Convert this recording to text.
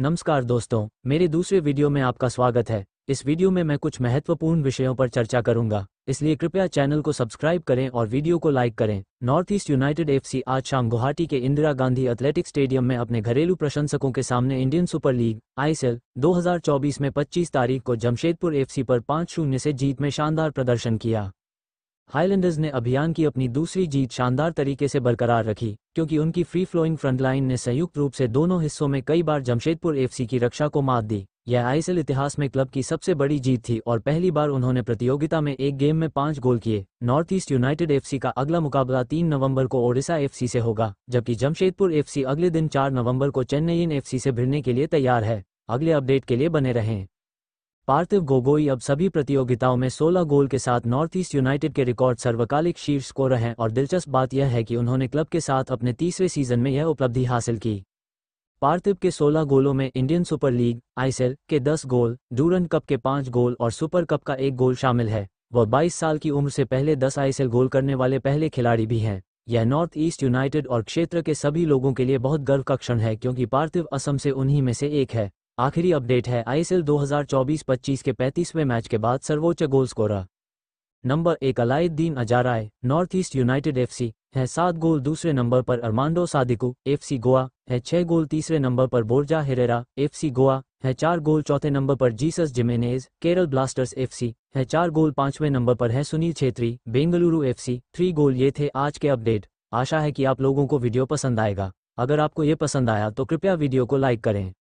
नमस्कार दोस्तों मेरे दूसरे वीडियो में आपका स्वागत है इस वीडियो में मैं कुछ महत्वपूर्ण विषयों पर चर्चा करूंगा इसलिए कृपया चैनल को सब्सक्राइब करें और वीडियो को लाइक करें नॉर्थ ईस्ट यूनाइटेड एफसी आज शाम गुवाहाटी के इंदिरा गांधी एथलेटिक स्टेडियम में अपने घरेलू प्रशंसकों के सामने इंडियन सुपर लीग आईएसएल 2024 में 25 तारीख को जमशेदपुर एफसी पर 5 शून्य से जीत में शानदार प्रदर्शन किया हाईलैंडर्स ने अभियान की अपनी दूसरी जीत शानदार तरीके से बरकरार रखी क्योंकि उनकी फ्री फ्लोइंग फ्रंटलाइन ने संयुक्त रूप से दोनों हिस्सों में कई बार जमशेदपुर एफसी की रक्षा को मात दी यह आईएसएल इतिहास में क्लब की सबसे बड़ी जीत थी और पहली बार उन्होंने प्रतियोगिता में एक गेम में पांच गोल किए नॉर्थ ईस्ट यूनाइटेड एफसी का अगला मुकाबला तीन नवंबर को ओडिशा एफसी से होगा जबकि जमशेदपुर एफसी अगले दिन चार नवंबर को चेन्नई एफसी से भिड़ने के लिए तैयार है अगले अपडेट के लिए बने रहें पार्थिव गोगोई अब सभी प्रतियोगिताओं में 16 गोल के साथ नॉर्थ ईस्ट यूनाइटेड के रिकॉर्ड सर्वकालिक शीर्ष स्कोर हैं और दिलचस्प बात यह है कि उन्होंने क्लब के साथ अपने तीसरे सीजन में यह उपलब्धि हासिल की पार्थिव के 16 गोलों में इंडियन सुपर लीग आईसीएल के 10 गोल डूरन कप के 5 गोल और सुपर कप का एक गोल शामिल है वह 22 साल की उम्र से पहले 10 आईसेल गोल करने वाले पहले खिलाड़ी भी हैं यह नॉर्थ ईस्ट यूनाइटेड और क्षेत्र के सभी लोगों के लिए बहुत गर्व का क्षण है क्योंकि पार्थिव असम से उन्हीं में से एक है आखिरी अपडेट है आईएसएल 2024-25 के 35वें मैच के बाद सर्वोच्च गोल स्कोरर नंबर एक Alaaeddine Ajaraie North East United FC है सात गोल दूसरे नंबर पर अरमांडो सादिकू एफसी गोवा है छह गोल तीसरे नंबर पर बोर्जा हेरेरा एफसी गोवा है चार गोल चौथे नंबर पर Jesus Jimenez Kerala Blasters FC है चार गोल पांचवें नंबर पर है Sunil Chhetri Bengaluru F three goal ये थे आज के अपडेट आशा है कि आप लोगों को वीडियो पसंद आएगा अगर आपको ये पसंद आया तो कृपया वीडियो को लाइक करें